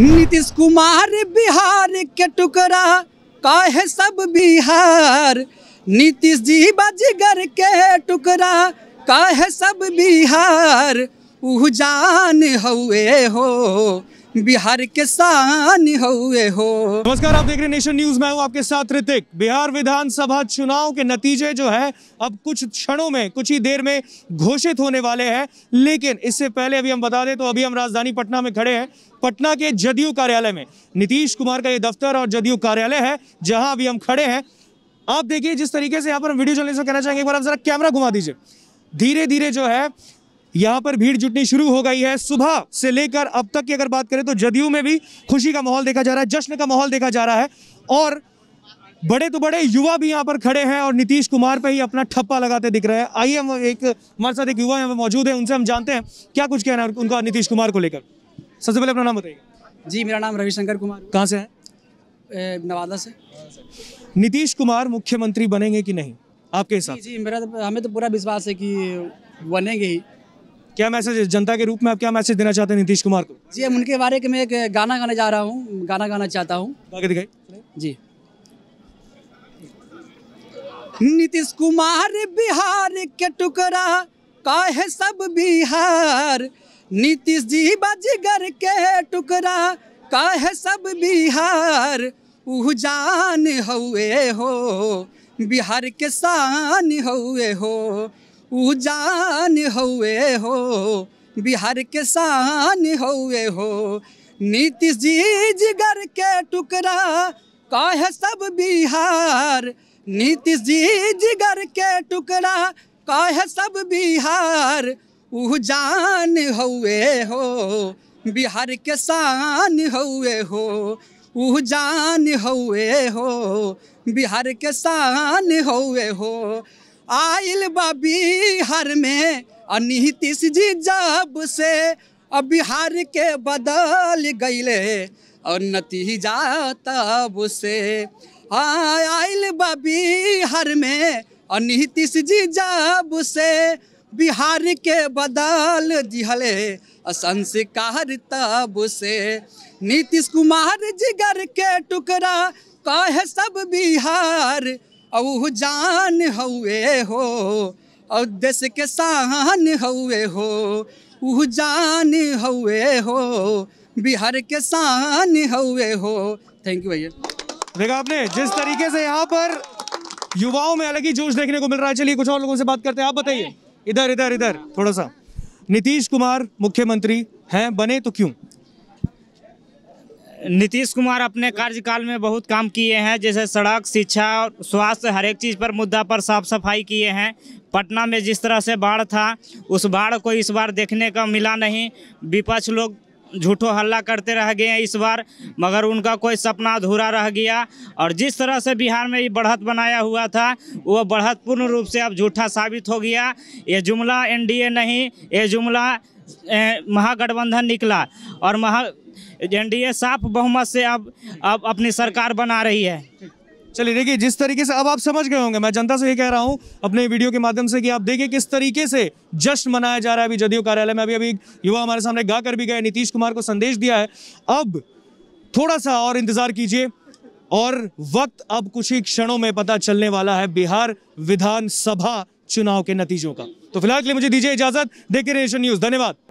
नीतीश कुमार बिहार के टुकड़ा कहे सब बिहार नीतीश जी बजगर के टुकड़ा कहे सब बिहार उ जान हुए हो बिहार के शान हुए हो नमस्कार आप देख रहे नेशन न्यूज मैं हूं आपके साथ ऋतिक बिहार विधानसभा चुनाव के नतीजे जो है अब कुछ क्षणों में कुछ ही देर में घोषित होने वाले हैं लेकिन इससे पहले अभी हम बता दें तो अभी हम राजधानी पटना में खड़े हैं पटना के जदयू कार्यालय में नीतीश कुमार का ये दफ्तर और जदयू कार्यालय है जहां अभी हम खड़े हैं आप देखिए जिस तरीके से यहाँ पर वीडियो जर्नलिस्ट को कहना चाहेंगे एक बार आप जरा कैमरा घुमा दीजिए धीरे धीरे जो है यहाँ पर भीड़ जुटनी शुरू हो गई है सुबह से लेकर अब तक की अगर बात करें तो जदयू में भी खुशी का माहौल देखा जा रहा है जश्न का माहौल देखा जा रहा है और बड़े तो बड़े युवा भी यहाँ पर खड़े हैं और नीतीश कुमार पे ही अपना ठप्पा लगाते दिख रहे हैं आइए हम एक हमारे साथ एक युवा मौजूद है उनसे हम जानते हैं क्या कुछ कहना है उनका नीतीश कुमार को लेकर सबसे पहले अपना नाम बताइए जी मेरा नाम रविशंकर कुमार कहाँ से है नवादा से नीतीश कुमार मुख्यमंत्री बनेंगे कि नहीं आपके हिसाब जी, मेरा तो, हमें तो पूरा विश्वास है कि बनेंगे ही क्या मैसेज जनता के रूप में आप क्या मैसेज देना चाहते हैं नीतीश कुमार को जी हम उनके बारे में एक गाना गाने जा रहा हूँ गाना गाना चाहता हूँ जी नीतीश कुमार बिहार के टुकड़ा काहे सब बिहार नीतीश जी बजगर के टुकड़ा काहे सब बिहार ऊ जान हुए हो बिहार के शान हुए हो उजान जान हुए हो बिहार के शान हुए हो नीतीश जी जिगर के टुकड़ा काहे सब बिहार नीतीश जी जिगर के टुकड़ा काहे सब बिहार ऊ जान हुए हो बिहार के शान हुए हो उजान जान हुए हो बिहार के शान हुए हो आयल बबी हर में अनितीश जी जब से अब बिहार के बदल गईले और नतीजा तब से आयल बबी हर में अनितीश जी जब से बिहार के बदल दिहले संस्कार तब से नीतीश कुमार जिगर के टुकड़ा कहे सब बिहार औह जान हुए हो और देश के सहन हुए हो उह जान हुए हो बिहार के सहन हुए हो थैंक यू भैया देखा आपने जिस तरीके से यहाँ पर युवाओं में अलग ही जोश देखने को मिल रहा है चलिए कुछ और लोगों से बात करते हैं आप बताइए इधर इधर इधर थोड़ा सा नीतीश कुमार मुख्यमंत्री हैं बने तो क्यों नीतीश कुमार अपने कार्यकाल में बहुत काम किए हैं जैसे सड़क शिक्षा और स्वास्थ्य हर एक चीज़ पर मुद्दा पर साफ सफाई किए हैं पटना में जिस तरह से बाढ़ था उस बाढ़ को इस बार देखने का मिला नहीं विपक्ष लोग झूठो हल्ला करते रह गए हैं इस बार मगर उनका कोई सपना अधूरा रह गया और जिस तरह से बिहार में ये बढ़त बनाया हुआ था वो बढ़त पूर्ण रूप से अब झूठा साबित हो गया ये जुमला एनडीए नहीं ये जुमला महागठबंधन निकला और महा एन साफ बहुमत से अब अब अपनी सरकार बना रही है चलिए देखिए जिस तरीके से अब आप समझ गए होंगे मैं जनता से ये कह रहा हूँ अपने वीडियो के माध्यम से कि आप देखिए किस तरीके से जश्न मनाया जा रहा है अभी जदयू कार्यालय में अभी अभी युवा हमारे सामने गाकर भी गए नीतीश कुमार को संदेश दिया है अब थोड़ा सा और इंतजार कीजिए और वक्त अब कुछ ही क्षणों में पता चलने वाला है बिहार विधानसभा चुनाव के नतीजों का तो फिलहाल के लिए मुझे दीजिए इजाजत देखते रहिए न्यूज धन्यवाद